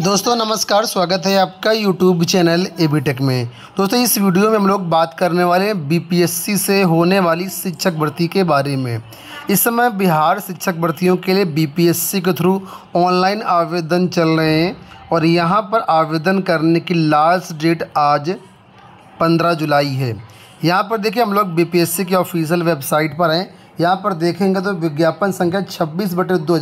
दोस्तों नमस्कार स्वागत है आपका यूट्यूब चैनल ए टेक में दोस्तों इस वीडियो में हम लोग बात करने वाले हैं सी से होने वाली शिक्षक भर्ती के बारे में इस समय बिहार शिक्षक भर्तियों के लिए सी के थ्रू ऑनलाइन आवेदन चल रहे हैं और यहां पर आवेदन करने की लास्ट डेट आज पंद्रह जुलाई है यहाँ पर देखिए हम लोग बी की ऑफिशियल वेबसाइट पर हैं यहाँ पर देखेंगे तो विज्ञापन संख्या छब्बीस बटे दो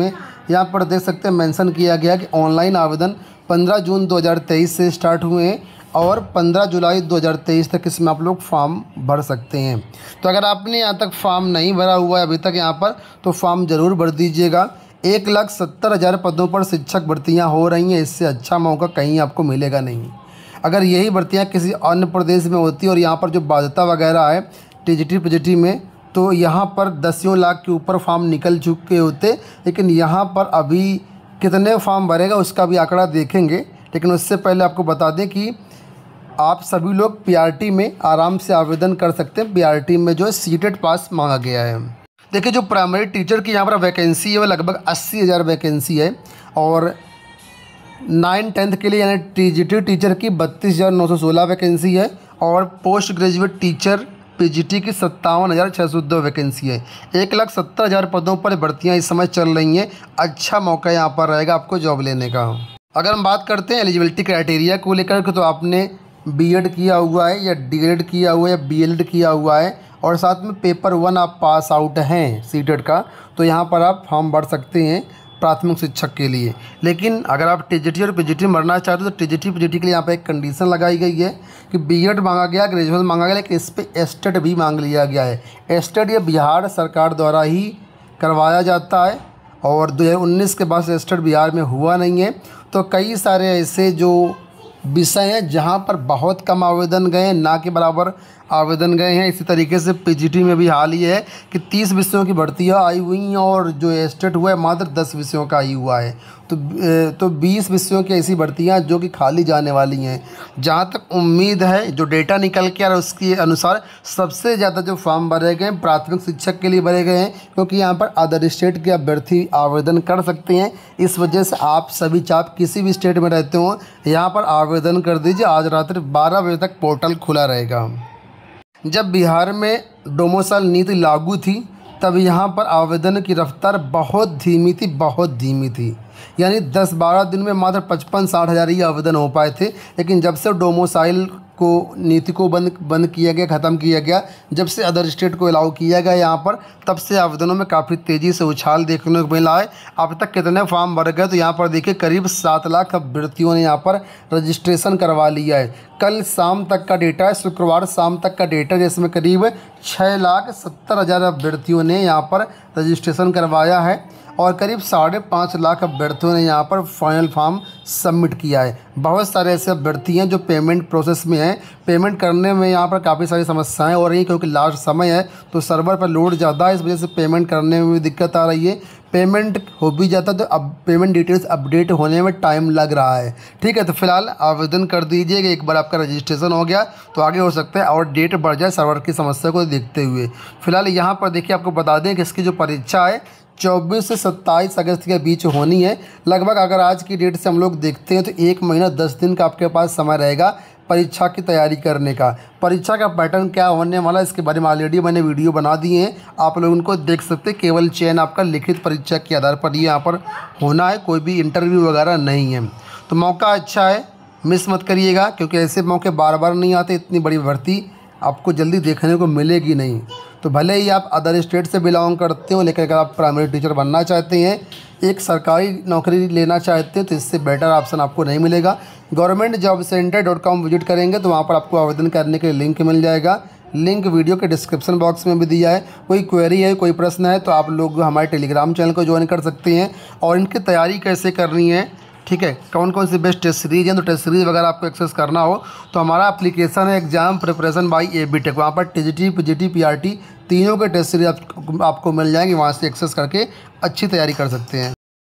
में यहाँ पर देख सकते हैं मेंशन किया गया कि ऑनलाइन आवेदन 15 जून 2023 से स्टार्ट हुए हैं और 15 जुलाई 2023 तक इसमें आप लोग फॉर्म भर सकते हैं तो अगर आपने यहाँ तक फॉर्म नहीं भरा हुआ है अभी तक यहाँ पर तो फॉर्म ज़रूर भर दीजिएगा एक लाख सत्तर हज़ार पदों पर शिक्षक भर्तियाँ हो रही हैं इससे अच्छा मौका कहीं आपको मिलेगा नहीं अगर यही भर्तियाँ किसी अन्य प्रदेश में होती और यहाँ पर जो बाध्यता वगैरह है टी जी में तो यहाँ पर दसियों लाख के ऊपर फार्म निकल चुके होते लेकिन यहाँ पर अभी कितने फार्म भरेगा उसका भी आंकड़ा देखेंगे लेकिन उससे पहले आपको बता दें कि आप सभी लोग पीआरटी में आराम से आवेदन कर सकते हैं पीआरटी में जो सीटेड पास मांगा गया है देखिए जो प्राइमरी टीचर की यहाँ पर वैकेंसी है वह लगभग अस्सी हज़ार वैकेंसी है और नाइन टेंथ के लिए यानी टी टीचर की बत्तीस हज़ार नौ सौ सोलह वैकेंसी है और पोस्ट ग्रेजुएट टीचर पीजीटी की सत्तावन हज़ार छः सौ दो वैकेंसी है एक लाख सत्तर हज़ार पदों पर भर्तियाँ इस समय चल रही हैं अच्छा मौका यहाँ पर रहेगा आपको जॉब लेने का अगर हम बात करते हैं एलिजिबिलिटी क्राइटेरिया को लेकर तो आपने बीएड किया हुआ है या डीएड किया हुआ है या बीएलड किया हुआ है और साथ में पेपर वन आप पास आउट हैं सीटेड का तो यहाँ पर आप फॉर्म भर सकते हैं प्राथमिक शिक्षक के लिए लेकिन अगर आप टीजीटी और पीजीटी मरना चाहते हो तो टीजीटी पीजीटी के लिए यहाँ पर एक कंडीशन लगाई गई है कि बीएड मांगा गया ग्रेजुएशन मांगा गया लेकिन इस पर एस्टेट भी मांग लिया गया है एस्टेट ये बिहार सरकार द्वारा ही करवाया जाता है और दो के बाद एस्टेट बिहार में हुआ नहीं है तो कई सारे ऐसे जो विषय हैं जहाँ पर बहुत कम आवेदन गए ना के बराबर आवेदन गए हैं इसी तरीके से पीजीटी में भी हाल ये है कि तीस विषयों की भर्तियाँ आई हुई हैं और जो एस्टेट हुआ है मात्र दस विषयों का आई हुआ है तो तो बीस विषयों की ऐसी भर्तियाँ जो कि खाली जाने वाली हैं जहाँ तक उम्मीद है जो डेटा निकल के और उसके अनुसार सबसे ज़्यादा जो फॉर्म भरे गए हैं प्राथमिक शिक्षक के लिए भरे गए हैं क्योंकि यहाँ पर अदर स्टेट के अभ्यर्थी आवेदन कर सकते हैं इस वजह से आप सभी चाप किसी भी स्टेट में रहते हो यहाँ पर आवेदन कर दीजिए आज रात्रि बारह बजे तक पोर्टल खुला रहेगा जब बिहार में डोमोसाइल नीति लागू थी तब यहाँ पर आवेदन की रफ्तार बहुत धीमी थी बहुत धीमी थी यानी 10-12 दिन में मात्र पचपन साठ हज़ार ही आवेदन हो पाए थे लेकिन जब से डोमोसाइल को नीति को बंद बंद किया गया ख़त्म किया गया जब से अदर स्टेट को अलाउ किया गया यहाँ पर तब से आवेदनों में काफ़ी तेज़ी से उछाल देखने को मिला है अब तक कितने फॉर्म भर गए तो यहाँ पर देखिए करीब सात लाख अभ्यर्थियों ने यहाँ पर रजिस्ट्रेशन करवा लिया है कल शाम तक का डेटा है शुक्रवार शाम तक का डेटा जिसमें करीब छः लाख सत्तर हज़ार अभ्यर्थियों ने यहाँ पर रजिस्ट्रेशन करवाया है और करीब साढ़े पाँच लाख अभ्यर्थियों ने यहाँ पर फाइनल फॉर्म सबमिट किया है बहुत सारे ऐसे अभ्यर्थी हैं जो पेमेंट प्रोसेस में हैं पेमेंट करने में यहाँ पर काफ़ी सारी समस्याएं हो रही हैं क्योंकि लास्ट समय है तो सर्वर पर लोड ज़्यादा है इस वजह से पेमेंट करने में भी दिक्कत आ रही है पेमेंट हो भी जाता तो अब पेमेंट डिटेल्स अपडेट होने में टाइम लग रहा है ठीक है तो फिलहाल आवेदन कर दीजिए कि एक बार आपका रजिस्ट्रेशन हो गया तो आगे हो सकता है और डेट बढ़ जाए सर्वर की समस्या को देखते हुए फिलहाल यहाँ पर देखिए आपको बता दें कि इसकी जो परीक्षा है 24 से 27 अगस्त के बीच होनी है लगभग अगर आज की डेट से हम लोग देखते हैं तो एक महीना दस दिन का आपके पास समय रहेगा परीक्षा की तैयारी करने का परीक्षा का पैटर्न क्या होने वाला इसके बारे में ऑलरेडी मैंने वीडियो बना दिए हैं आप लोग उनको देख सकते हैं केवल चयन आपका लिखित परीक्षा के आधार पर ही यहाँ पर होना है कोई भी इंटरव्यू वगैरह नहीं है तो मौका अच्छा है मिस मत करिएगा क्योंकि ऐसे मौके बार बार नहीं आते इतनी बड़ी भर्ती आपको जल्दी देखने को मिलेगी नहीं तो भले ही आप अदर स्टेट से बिलोंग करते हो लेकिन अगर आप प्राइमरी टीचर बनना चाहते हैं एक सरकारी नौकरी लेना चाहते हो तो इससे बेटर ऑप्शन आपको नहीं मिलेगा government job centre dot com visit करेंगे तो वहाँ पर आपको आवेदन करने के लिए लिंक मिल जाएगा लिंक वीडियो के डिस्क्रिप्शन बॉक्स में भी दिया है कोई क्वेरी है कोई प्रश्न है तो आप लोग हमारे टेलीग्राम चैनल को ज्वाइन कर सकते हैं और इनकी तैयारी कैसे करनी है ठीक है कौन कौन सी बेस्ट टेस्ट सीरीज हैं तो टेस्ट सीरीज वगैरह आपको एक्सेस करना हो तो हमारा एप्लीकेशन है exam preparation by A B tech वहाँ पर T G T P G T P R T तीनों के टेस्ट सीरीज आप, आपको मिल जाएंगे वहाँ से एक्सेस करके अच्छी तैयारी कर सकते हैं